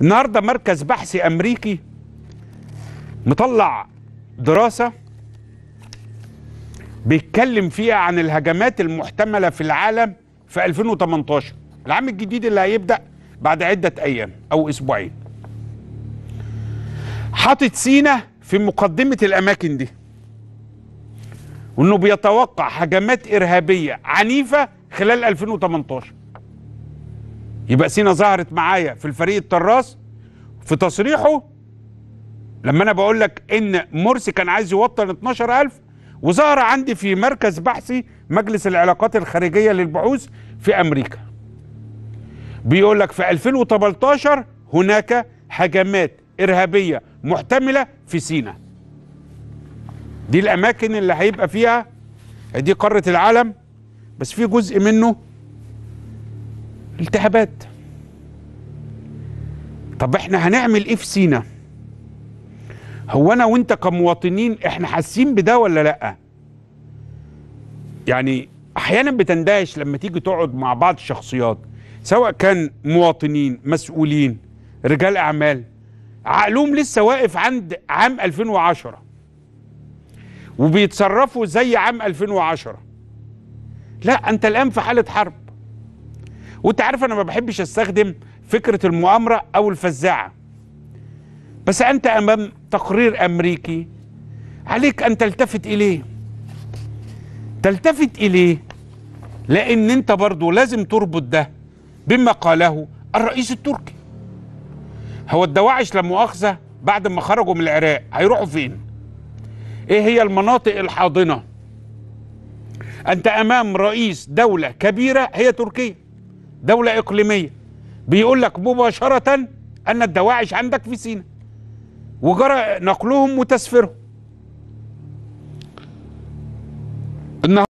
النهارده مركز بحثي امريكي مطلع دراسه بيتكلم فيها عن الهجمات المحتمله في العالم في 2018 العام الجديد اللي هيبدا بعد عده ايام او اسبوعين حاطط سينا في مقدمه الاماكن دي وانه بيتوقع هجمات ارهابيه عنيفه خلال 2018 يبقى سينا ظهرت معايا في الفريق الطراس في تصريحه لما انا بقول لك ان مرسي كان عايز يوطن 12000 وظهر عندي في مركز بحثي مجلس العلاقات الخارجيه للبحوث في امريكا بيقول لك في 2018 هناك هجمات ارهابيه محتمله في سينا دي الاماكن اللي هيبقى فيها دي قاره العالم بس في جزء منه التهابات طب احنا هنعمل ايه في سينا هو انا وانت كمواطنين احنا حاسين بده ولا لا يعني احيانا بتندهش لما تيجي تقعد مع بعض الشخصيات سواء كان مواطنين مسؤولين رجال اعمال عقلهم لسه واقف عند عام 2010 وبيتصرفوا زي عام 2010 لا انت الان في حاله حرب وانت عارف انا ما بحبش استخدم فكره المؤامره او الفزاعه بس انت امام تقرير امريكي عليك ان تلتفت اليه تلتفت اليه لان انت برضه لازم تربط ده بما قاله الرئيس التركي هو الدواعش لا مؤاخذه بعد ما خرجوا من العراق هيروحوا فين ايه هي المناطق الحاضنه انت امام رئيس دوله كبيره هي تركيا دولة إقليمية بيقول لك مباشرة أن الدواعش عندك في سينا وجرى نقلهم وتسفيرهم